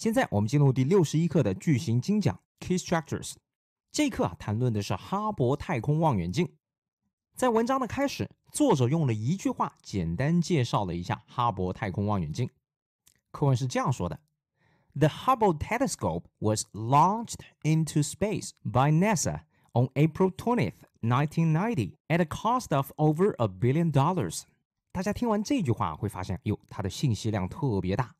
现在我们进入第六十一课的巨型精讲 Key Structures。这课啊，谈论的是哈勃太空望远镜。在文章的开始，作者用了一句话简单介绍了一下哈勃太空望远镜。课文是这样说的：“The Hubble Telescope was launched into space by NASA on April twentieth, nineteen ninety, at a cost of over a billion dollars。”大家听完这句话会发现，哟，它的信息量特别大。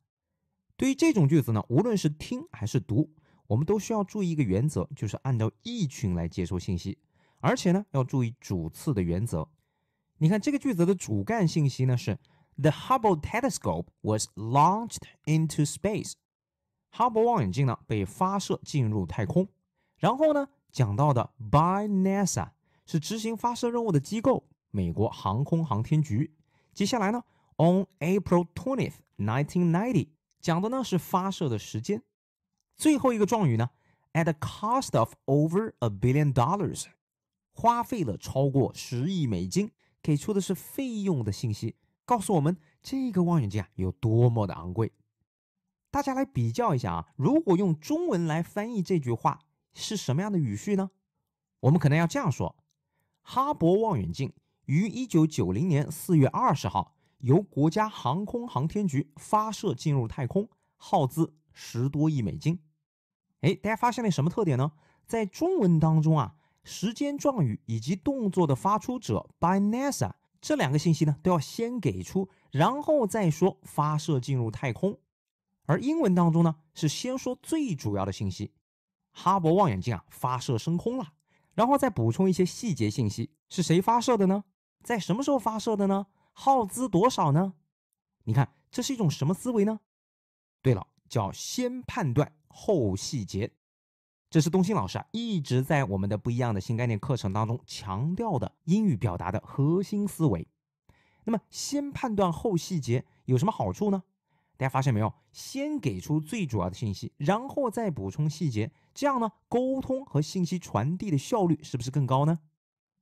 对于这种句子呢，无论是听还是读，我们都需要注意一个原则，就是按照意群来接收信息，而且呢要注意主次的原则。你看这个句子的主干信息呢是 “The Hubble Telescope was launched into space”，哈勃望远镜呢被发射进入太空。然后呢讲到的 “by NASA” 是执行发射任务的机构——美国航空航天局。接下来呢，“on April twentieth, nineteen ninety”。讲的呢是发射的时间，最后一个状语呢，at a cost of over a billion dollars，花费了超过十亿美金，给出的是费用的信息，告诉我们这个望远镜啊有多么的昂贵。大家来比较一下啊，如果用中文来翻译这句话是什么样的语序呢？我们可能要这样说：哈勃望远镜于一九九零年四月二十号。由国家航空航天局发射进入太空，耗资十多亿美金。哎，大家发现了什么特点呢？在中文当中啊，时间状语以及动作的发出者 by NASA 这两个信息呢，都要先给出，然后再说发射进入太空。而英文当中呢，是先说最主要的信息，哈勃望远镜啊发射升空了，然后再补充一些细节信息。是谁发射的呢？在什么时候发射的呢？耗资多少呢？你看，这是一种什么思维呢？对了，叫先判断后细节。这是东兴老师啊，一直在我们的不一样的新概念课程当中强调的英语表达的核心思维。那么，先判断后细节有什么好处呢？大家发现没有？先给出最主要的信息，然后再补充细节，这样呢，沟通和信息传递的效率是不是更高呢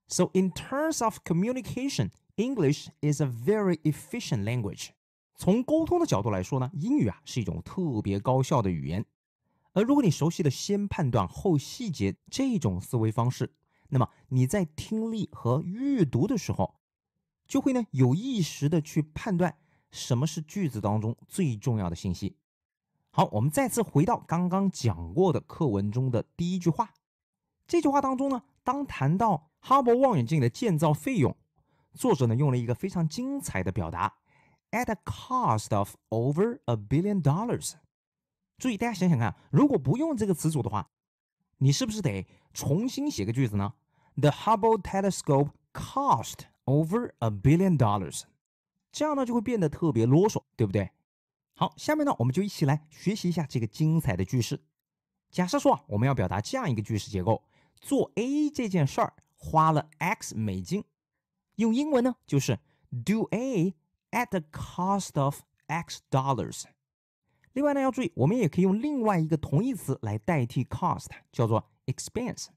？So in terms of communication. English is a very efficient language。从沟通的角度来说呢，英语啊是一种特别高效的语言。而如果你熟悉的先判断后细节这种思维方式，那么你在听力和阅读的时候，就会呢有意识的去判断什么是句子当中最重要的信息。好，我们再次回到刚刚讲过的课文中的第一句话。这句话当中呢，当谈到哈勃望远镜的建造费用。作者呢用了一个非常精彩的表达，at a cost of over a billion dollars。注意，大家想想看，如果不用这个词组的话，你是不是得重新写个句子呢？The Hubble Telescope cost over a billion dollars。这样呢就会变得特别啰嗦，对不对？好，下面呢我们就一起来学习一下这个精彩的句式。假设说啊，我们要表达这样一个句式结构：做 A 这件事儿花了 X 美金。用英文呢，就是 do a at the cost of x dollars。另外呢，要注意，我们也可以用另外一个同义词来代替 cost，叫做 expense。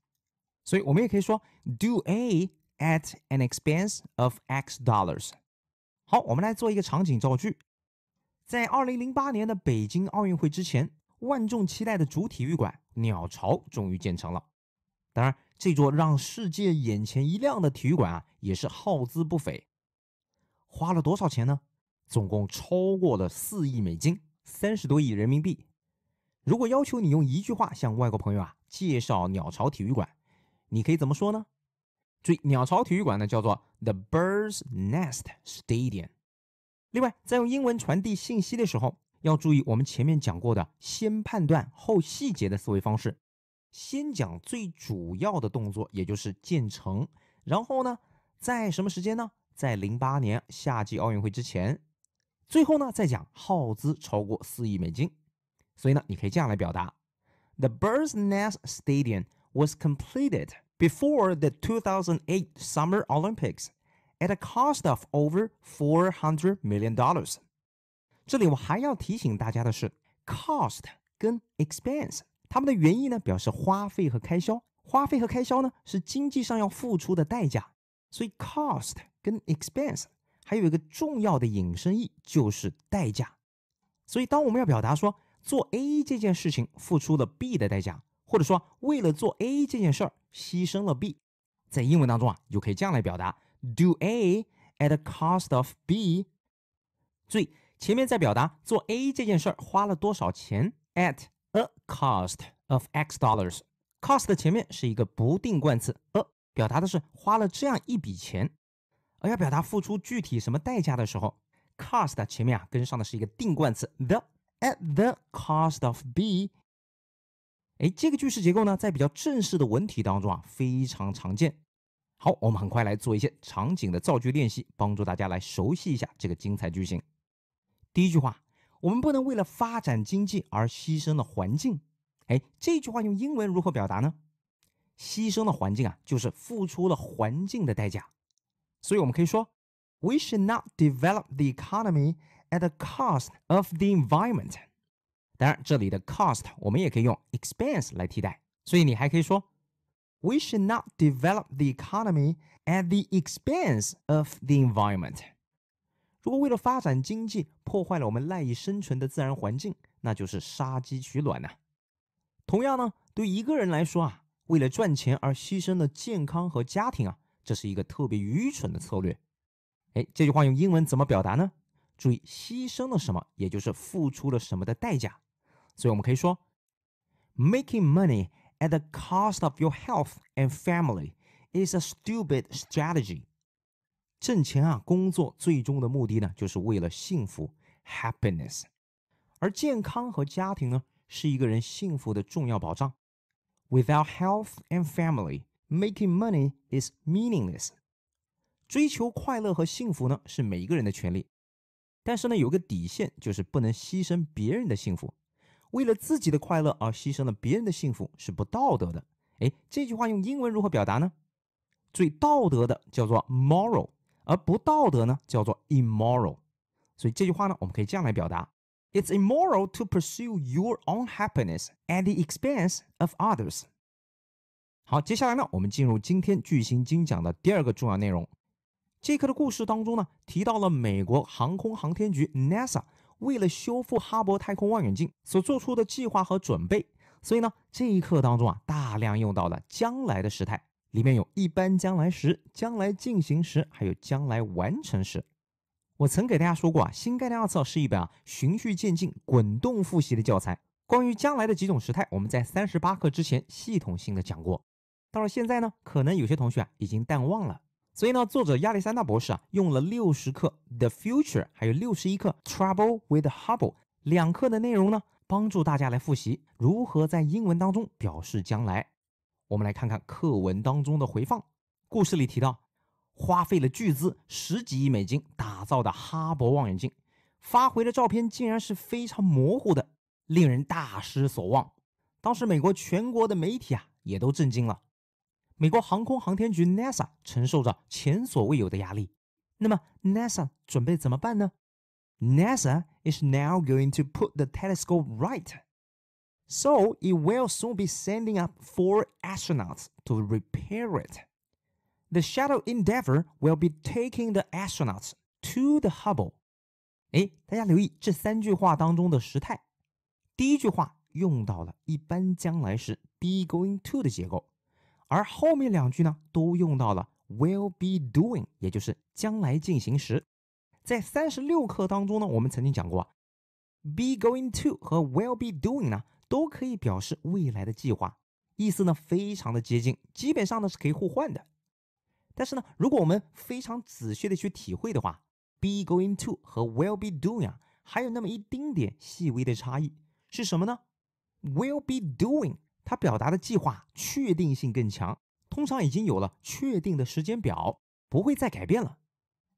所以我们也可以说 do a at an expense of x dollars。好，我们来做一个场景造句。在二零零八年的北京奥运会之前，万众期待的主体育馆鸟巢终于建成了。当然，这座让世界眼前一亮的体育馆啊，也是耗资不菲，花了多少钱呢？总共超过了四亿美金，三十多亿人民币。如果要求你用一句话向外国朋友啊介绍鸟巢体育馆，你可以怎么说呢？注意，鸟巢体育馆呢叫做 The Bird's Nest Stadium。另外，在用英文传递信息的时候，要注意我们前面讲过的先判断后细节的思维方式。先讲最主要的动作，也就是建成。然后呢，在什么时间呢？在零八年夏季奥运会之前。最后呢，再讲耗资超过四亿美金。所以呢，你可以这样来表达：The Bird's Nest Stadium was completed before the 2008 Summer Olympics at a cost of over four hundred million dollars。这里我还要提醒大家的是，cost 跟 expense。它们的原意呢，表示花费和开销。花费和开销呢，是经济上要付出的代价。所以，cost 跟 expense 还有一个重要的引申义，就是代价。所以，当我们要表达说做 A 这件事情付出了 B 的代价，或者说为了做 A 这件事儿牺牲了 B，在英文当中啊，就可以这样来表达：Do A at the cost of B。注意前面在表达做 A 这件事儿花了多少钱，at。a cost of x dollars，cost 前面是一个不定冠词 a，表达的是花了这样一笔钱，而要表达付出具体什么代价的时候，cost 前面啊跟上的是一个定冠词 the，at the cost of b，哎，这个句式结构呢，在比较正式的文体当中啊非常常见。好，我们很快来做一些场景的造句练习，帮助大家来熟悉一下这个精彩句型。第一句话。我们不能为了发展经济而牺牲了环境。哎，这句话用英文如何表达呢？牺牲了环境啊，就是付出了环境的代价。所以我们可以说，We should not develop the economy at the cost of the environment。当然，这里的 cost 我们也可以用 expense 来替代。所以你还可以说，We should not develop the economy at the expense of the environment。如果为了发展经济破坏了我们赖以生存的自然环境，那就是杀鸡取卵呐。同样呢，对一个人来说啊，为了赚钱而牺牲了健康和家庭啊，这是一个特别愚蠢的策略。哎，这句话用英文怎么表达呢？注意牺牲了什么，也就是付出了什么的代价。所以我们可以说：Making money at the cost of your health and family is a stupid strategy. 挣钱啊，工作最终的目的呢，就是为了幸福 （happiness）。而健康和家庭呢，是一个人幸福的重要保障。Without health and family, making money is meaningless。追求快乐和幸福呢，是每一个人的权利。但是呢，有个底线，就是不能牺牲别人的幸福。为了自己的快乐而牺牲了别人的幸福是不道德的。哎，这句话用英文如何表达呢？最道德的叫做 moral。而不道德呢，叫做 immoral。所以这句话呢，我们可以这样来表达：It's immoral to pursue your own happiness at the expense of others。好，接下来呢，我们进入今天巨星精讲的第二个重要内容。这一课的故事当中呢，提到了美国航空航天局 NASA 为了修复哈勃太空望远镜所做出的计划和准备。所以呢，这一课当中啊，大量用到了将来的时态。里面有一般将来时、将来进行时，还有将来完成时。我曾给大家说过啊，《新概念二册》是一本啊循序渐进、滚动复习的教材。关于将来的几种时态，我们在三十八课之前系统性的讲过。到了现在呢，可能有些同学啊已经淡忘了。所以呢，作者亚历山大博士啊用了六十课《The Future》，还有六十一课《Trouble with Hubble》两课的内容呢，帮助大家来复习如何在英文当中表示将来。我们来看看课文当中的回放。故事里提到，花费了巨资，十几亿美金打造的哈勃望远镜，发回的照片竟然是非常模糊的，令人大失所望。当时美国全国的媒体啊，也都震惊了。美国航空航天局 NASA 承受着前所未有的压力。那么 NASA 准备怎么办呢？NASA is now going to put the telescope right. So it will soon be sending up four astronauts to repair it. The shuttle Endeavour will be taking the astronauts to the Hubble。哎，大家留意这三句话当中的时态。第一句话用到了一般将来时 be going to 的结构，而后面两句呢都用到了 will be doing，也就是将来进行时。在三十六课当中呢，我们曾经讲过啊，be going to 和 will be doing 呢都可以表示未来的计划，意思呢非常的接近，基本上呢是可以互换的。但是呢，如果我们非常仔细的去体会的话，be going to 和 will be doing 啊，还有那么一丁点细微的差异是什么呢？will be doing 它表达的计划确定性更强，通常已经有了确定的时间表，不会再改变了。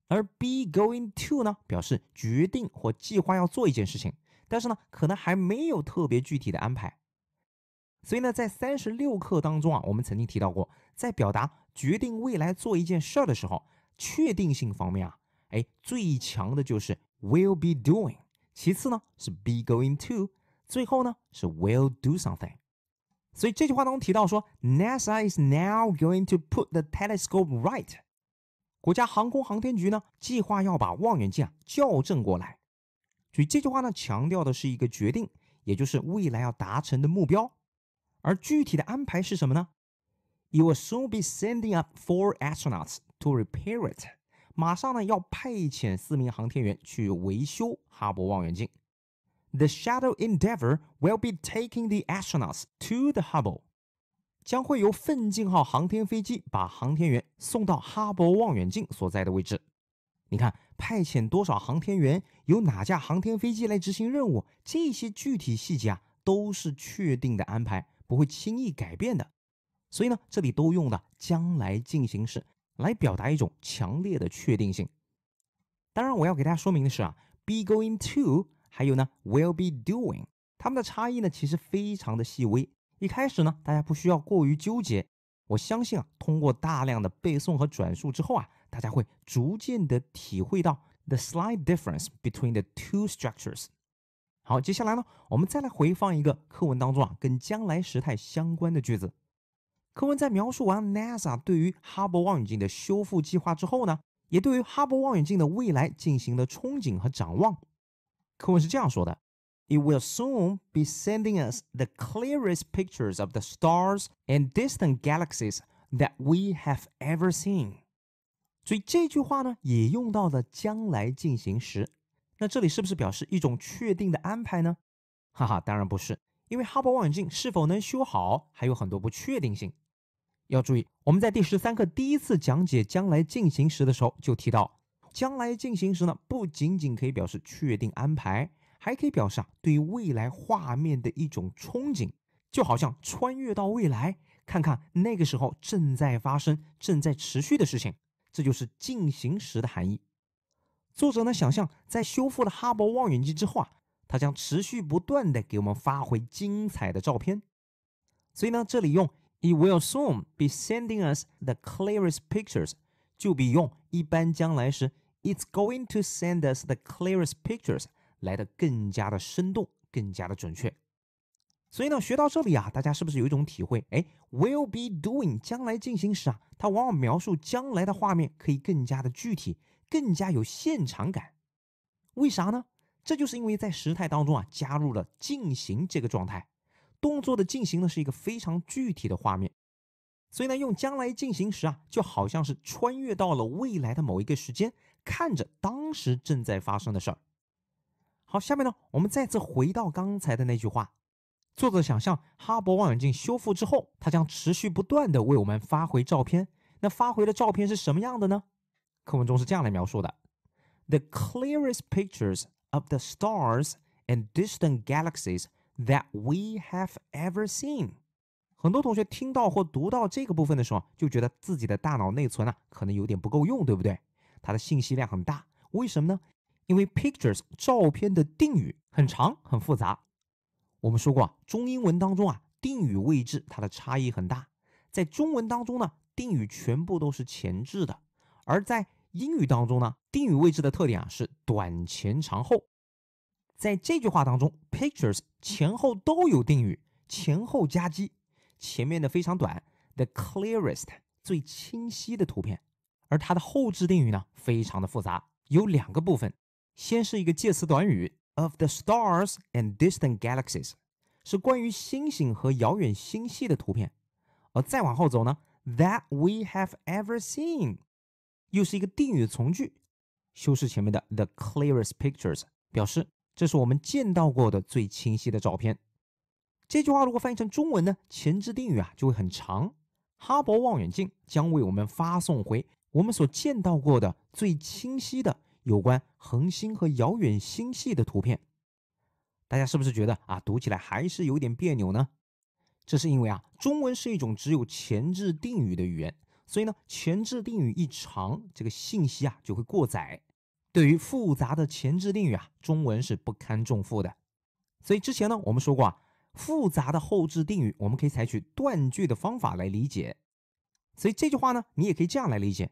而 be going to 呢，表示决定或计划要做一件事情。但是呢，可能还没有特别具体的安排，所以呢，在三十六课当中啊，我们曾经提到过，在表达决定未来做一件事儿的时候，确定性方面啊，哎，最强的就是 will be doing，其次呢是 be going to，最后呢是 will do something。所以这句话当中提到说，NASA is now going to put the telescope right。国家航空航天局呢，计划要把望远镜校正过来。所以这句话呢，强调的是一个决定，也就是未来要达成的目标，而具体的安排是什么呢 y o u will soon be sending up four astronauts to repair it。马上呢，要派遣四名航天员去维修哈勃望远镜。The shuttle Endeavour will be taking the astronauts to the Hubble。将会由奋进号航天飞机把航天员送到哈勃望远镜所在的位置。你看。派遣多少航天员，由哪架航天飞机来执行任务，这些具体细节啊，都是确定的安排，不会轻易改变的。所以呢，这里都用了将来进行时来表达一种强烈的确定性。当然，我要给大家说明的是啊，be going to，还有呢，will be doing，它们的差异呢，其实非常的细微。一开始呢，大家不需要过于纠结。我相信啊，通过大量的背诵和转述之后啊。大家会逐渐的体会到 the slight difference between the two structures。好，接下来呢，我们再来回放一个课文当中啊，跟将来时态相关的句子。课文在描述完 NASA 对于哈勃望远镜的修复计划之后呢，也对于哈勃望远镜的未来进行了憧憬和展望。课文是这样说的：“It will soon be sending us the clearest pictures of the stars and distant galaxies that we have ever seen。”所以这句话呢，也用到了将来进行时。那这里是不是表示一种确定的安排呢？哈哈，当然不是，因为哈勃望远镜是否能修好还有很多不确定性。要注意，我们在第十三课第一次讲解将来进行时的时候就提到，将来进行时呢，不仅仅可以表示确定安排，还可以表示啊对于未来画面的一种憧憬，就好像穿越到未来，看看那个时候正在发生、正在持续的事情。这就是进行时的含义。作者呢，想象在修复了哈勃望远镜之后啊，它将持续不断的给我们发回精彩的照片。所以呢，这里用 it will soon be sending us the clearest pictures，就比用一般将来时 it's going to send us the clearest pictures 来得更加的生动，更加的准确。所以呢，学到这里啊，大家是不是有一种体会？哎，will be doing 将来进行时啊，它往往描述将来的画面可以更加的具体，更加有现场感。为啥呢？这就是因为在时态当中啊，加入了进行这个状态，动作的进行呢是一个非常具体的画面。所以呢，用将来进行时啊，就好像是穿越到了未来的某一个时间，看着当时正在发生的事儿。好，下面呢，我们再次回到刚才的那句话。作者想象哈勃望远镜修复之后，它将持续不断的为我们发回照片。那发回的照片是什么样的呢？课文中是这样来描述的：The clearest pictures of the stars and distant galaxies that we have ever seen。很多同学听到或读到这个部分的时候，就觉得自己的大脑内存啊，可能有点不够用，对不对？它的信息量很大，为什么呢？因为 pictures 照片的定语很长很复杂。我们说过啊，中英文当中啊，定语位置它的差异很大。在中文当中呢，定语全部都是前置的；而在英语当中呢，定语位置的特点啊是短前长后。在这句话当中，pictures 前后都有定语，前后夹击。前面的非常短，the clearest 最清晰的图片，而它的后置定语呢，非常的复杂，有两个部分，先是一个介词短语。Of the stars and distant galaxies，是关于星星和遥远星系的图片。而再往后走呢，That we have ever seen，又是一个定语从句，修饰前面的 the clearest pictures，表示这是我们见到过的最清晰的照片。这句话如果翻译成中文呢，前置定语啊就会很长。哈勃望远镜将为我们发送回我们所见到过的最清晰的。有关恒星和遥远星系的图片，大家是不是觉得啊，读起来还是有点别扭呢？这是因为啊，中文是一种只有前置定语的语言，所以呢，前置定语一长，这个信息啊就会过载。对于复杂的前置定语啊，中文是不堪重负的。所以之前呢，我们说过啊，复杂的后置定语，我们可以采取断句的方法来理解。所以这句话呢，你也可以这样来理解。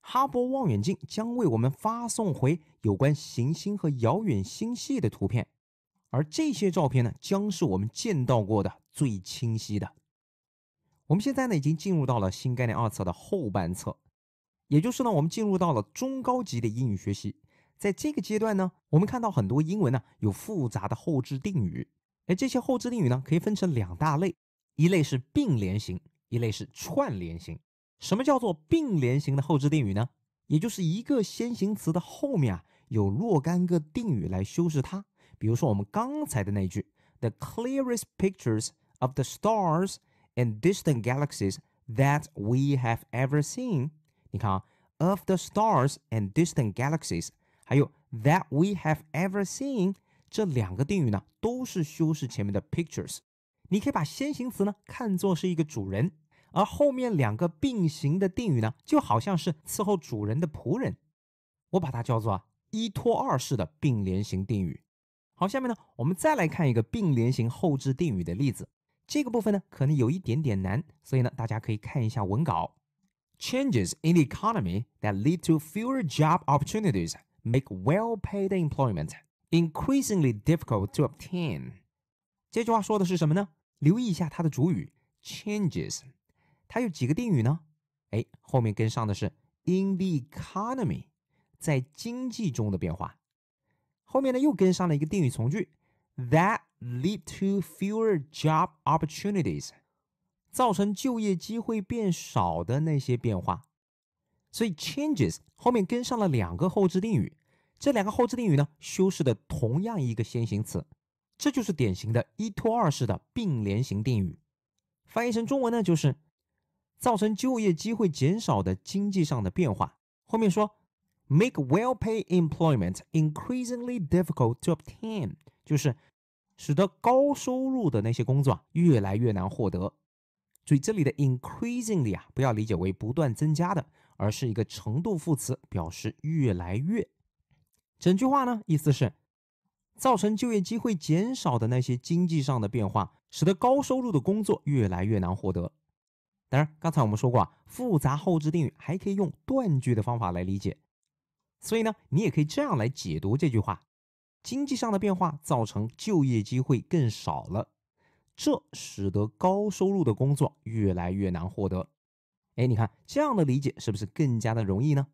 哈勃望远镜将为我们发送回有关行星和遥远星系的图片，而这些照片呢，将是我们见到过的最清晰的。我们现在呢，已经进入到了新概念二册的后半册，也就是呢，我们进入到了中高级的英语学习。在这个阶段呢，我们看到很多英文呢，有复杂的后置定语，而这些后置定语呢，可以分成两大类：一类是并联型，一类是串联型。什么叫做并联型的后置定语呢？也就是一个先行词的后面啊，有若干个定语来修饰它。比如说我们刚才的那句，The clearest pictures of the stars and distant galaxies that we have ever seen。你看啊，of the stars and distant galaxies，还有 that we have ever seen，这两个定语呢，都是修饰前面的 pictures。你可以把先行词呢看作是一个主人。而后面两个并行的定语呢，就好像是伺候主人的仆人，我把它叫做一拖二式的并联型定语。好，下面呢，我们再来看一个并联型后置定语的例子。这个部分呢，可能有一点点难，所以呢，大家可以看一下文稿。Changes in the economy that lead to fewer job opportunities make well-paid employment increasingly difficult to obtain。这句话说的是什么呢？留意一下它的主语，changes。它有几个定语呢？哎，后面跟上的是 in the economy，在经济中的变化。后面呢又跟上了一个定语从句 that lead to fewer job opportunities，造成就业机会变少的那些变化。所以 changes 后面跟上了两个后置定语，这两个后置定语呢修饰的同样一个先行词，这就是典型的一拖二式的并联型定语。翻译成中文呢就是。造成就业机会减少的经济上的变化，后面说，make well-paid employment increasingly difficult to obtain，就是使得高收入的那些工作越来越难获得。注意这里的 increasingly 啊，不要理解为不断增加的，而是一个程度副词，表示越来越。整句话呢，意思是造成就业机会减少的那些经济上的变化，使得高收入的工作越来越难获得。当然，刚才我们说过啊，复杂后置定语还可以用断句的方法来理解，所以呢，你也可以这样来解读这句话：经济上的变化造成就业机会更少了，这使得高收入的工作越来越难获得。哎，你看这样的理解是不是更加的容易呢？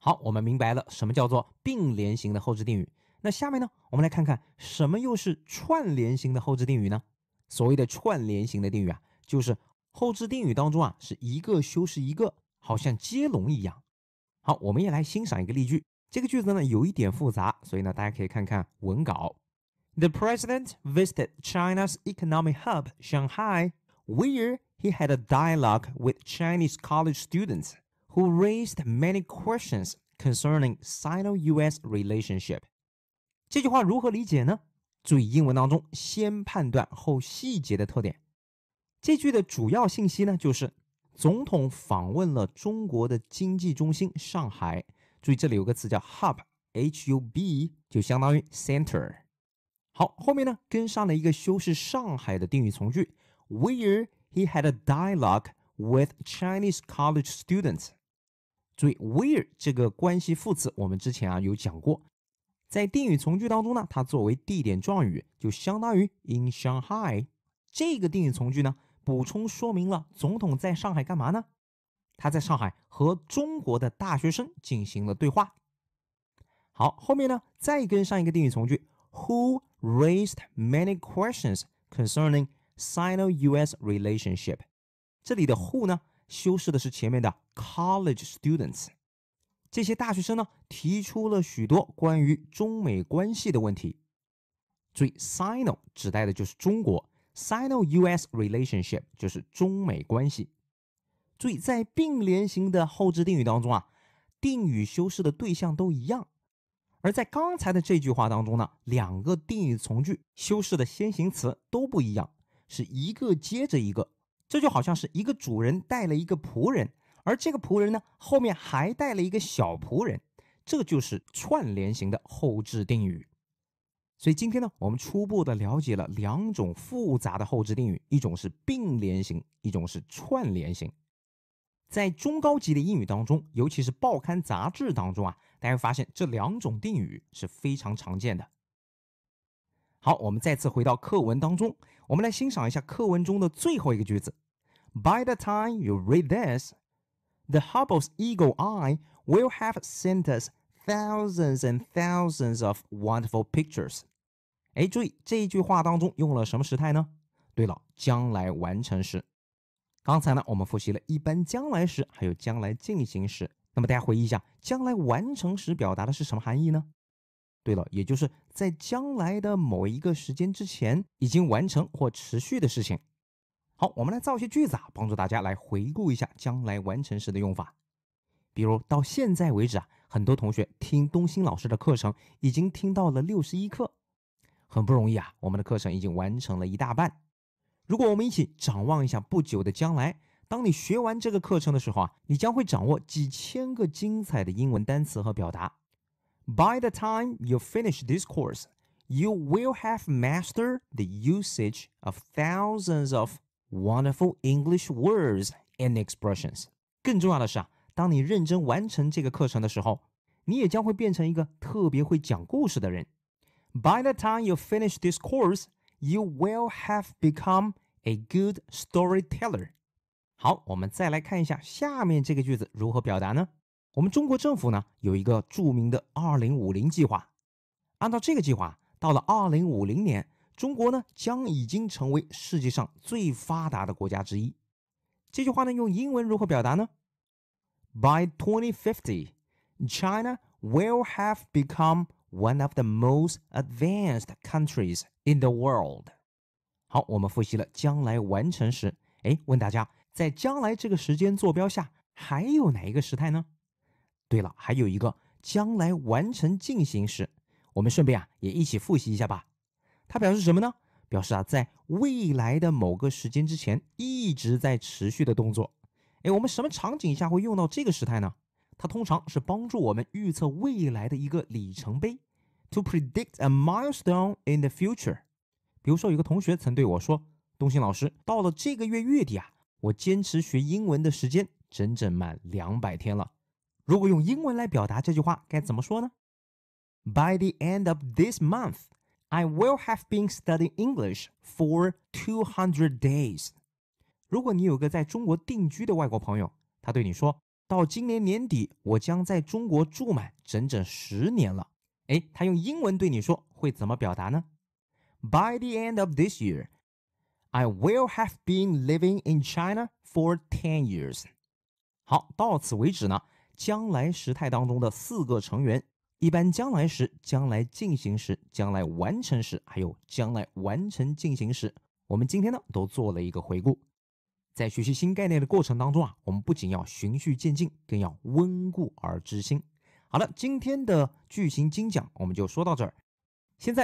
好，我们明白了什么叫做并联型的后置定语。那下面呢，我们来看看什么又是串联型的后置定语呢？所谓的串联型的定语啊，就是。后置定语当中啊，是一个修饰一个，好像接龙一样。好，我们也来欣赏一个例句。这个句子呢有一点复杂，所以呢大家可以看看文稿。The president visited China's economic hub Shanghai, where he had a dialogue with Chinese college students who raised many questions concerning Sino-US relationship. 这句话如何理解呢？注意英文当中先判断后细节的特点。这句的主要信息呢，就是总统访问了中国的经济中心上海。注意这里有个词叫 hub，h u b，就相当于 center。好，后面呢跟上了一个修饰上海的定语从句，where he had a dialogue with Chinese college students。注意 where 这个关系副词，我们之前啊有讲过，在定语从句当中呢，它作为地点状语，就相当于 in Shanghai。这个定语从句呢。补充说明了总统在上海干嘛呢？他在上海和中国的大学生进行了对话。好，后面呢再跟上一个定语从句，Who raised many questions concerning Sino-US relationship？这里的 Who 呢修饰的是前面的 college students，这些大学生呢提出了许多关于中美关系的问题。注意，Sino 指代的就是中国。Sino-US relationship 就是中美关系。注意，在并联型的后置定语当中啊，定语修饰的对象都一样；而在刚才的这句话当中呢，两个定语从句修饰的先行词都不一样，是一个接着一个。这就好像是一个主人带了一个仆人，而这个仆人呢，后面还带了一个小仆人。这就是串联型的后置定语。所以今天呢，我们初步的了解了两种复杂的后置定语，一种是并联型，一种是串联型。在中高级的英语当中，尤其是报刊杂志当中啊，大家会发现这两种定语是非常常见的。好，我们再次回到课文当中，我们来欣赏一下课文中的最后一个句子：By the time you read this, the Hubble's eagle eye will have sent us. Thousands and thousands of wonderful pictures。哎，注意这一句话当中用了什么时态呢？对了，将来完成时。刚才呢，我们复习了一般将来时，还有将来进行时。那么大家回忆一下，将来完成时表达的是什么含义呢？对了，也就是在将来的某一个时间之前已经完成或持续的事情。好，我们来造一些句子，啊，帮助大家来回顾一下将来完成时的用法。比如到现在为止啊。很多同学听东兴老师的课程，已经听到了六十一课，很不容易啊！我们的课程已经完成了一大半。如果我们一起展望一下不久的将来，当你学完这个课程的时候啊，你将会掌握几千个精彩的英文单词和表达。By the time you finish this course, you will have mastered the usage of thousands of wonderful English words and expressions。更重要的是啊。当你认真完成这个课程的时候，你也将会变成一个特别会讲故事的人。By the time you finish this course, you will have become a good storyteller。好，我们再来看一下下面这个句子如何表达呢？我们中国政府呢有一个著名的“二零五零”计划，按照这个计划，到了二零五零年，中国呢将已经成为世界上最发达的国家之一。这句话呢用英文如何表达呢？By 2050，China will have become one of the most advanced countries in the world。好，我们复习了将来完成时。哎，问大家，在将来这个时间坐标下，还有哪一个时态呢？对了，还有一个将来完成进行时。我们顺便啊，也一起复习一下吧。它表示什么呢？表示啊，在未来的某个时间之前一直在持续的动作。哎，我们什么场景下会用到这个时态呢？它通常是帮助我们预测未来的一个里程碑，to predict a milestone in the future。比如说，有个同学曾对我说：“东兴老师，到了这个月月底啊，我坚持学英文的时间整整满两百天了。如果用英文来表达这句话，该怎么说呢？” By the end of this month, I will have been studying English for two hundred days. 如果你有个在中国定居的外国朋友，他对你说到今年年底我将在中国住满整整十年了。哎，他用英文对你说会怎么表达呢？By the end of this year, I will have been living in China for ten years。好，到此为止呢，将来时态当中的四个成员，一般将来时、将来进行时、将来完成时，还有将来完成进行时，我们今天呢都做了一个回顾。在学习新概念的过程当中啊，我们不仅要循序渐进，更要温故而知新。好了，今天的剧情精讲我们就说到这儿。现在。